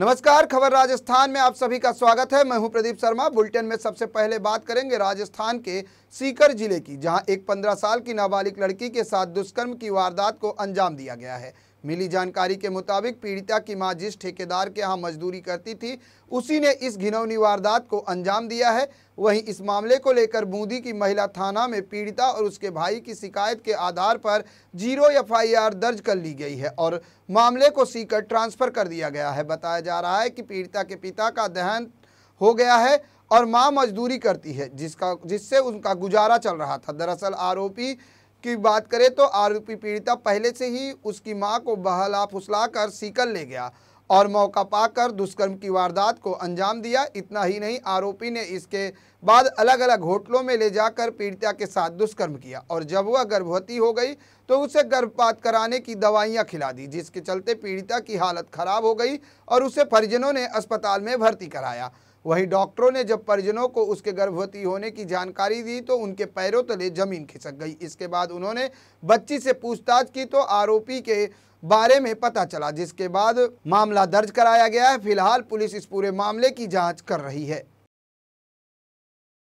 नमस्कार खबर राजस्थान में आप सभी का स्वागत है मैं हूं प्रदीप शर्मा बुलेटिन में सबसे पहले बात करेंगे राजस्थान के सीकर जिले की जहां एक 15 साल की नाबालिग लड़की के साथ दुष्कर्म की वारदात को अंजाम दिया गया है मिली जानकारी के मुताबिक पीड़िता की मां जिस ठेकेदार के यहां मजदूरी करती थी उसी ने इस घिनौनी वारदात को अंजाम दिया है वहीं इस मामले को लेकर बूंदी की महिला थाना में पीड़िता और उसके भाई की शिकायत के आधार पर जीरो एफआईआर दर्ज कर ली गई है और मामले को सीकर ट्रांसफर कर दिया गया है बताया जा रहा है कि पीड़िता के पिता का दहन हो गया है और मां मजदूरी करती है जिसका जिससे उनका गुजारा चल रहा था दरअसल आरोपी की बात करें तो आरोपी पीड़िता पहले से ही उसकी मां को बहला फुसला कर सीकर ले गया और मौका पाकर दुष्कर्म की वारदात को अंजाम दिया इतना ही नहीं आरोपी ने इसके बाद अलग अलग होटलों में ले जाकर पीड़िता के साथ दुष्कर्म किया और जब वह गर्भवती हो गई तो उसे गर्भपात कराने की दवाइयां खिला दी जिसके चलते पीड़िता की हालत खराब हो गई और उसे परिजनों ने अस्पताल में भर्ती कराया वहीं डॉक्टरों ने जब परिजनों को उसके गर्भवती होने की जानकारी दी तो उनके पैरों तले जमीन खिसक गई इसके बाद उन्होंने बच्ची से पूछताछ की तो आरोपी के बारे में पता चला जिसके बाद मामला दर्ज कराया गया है फिलहाल पुलिस इस पूरे मामले की जांच कर रही है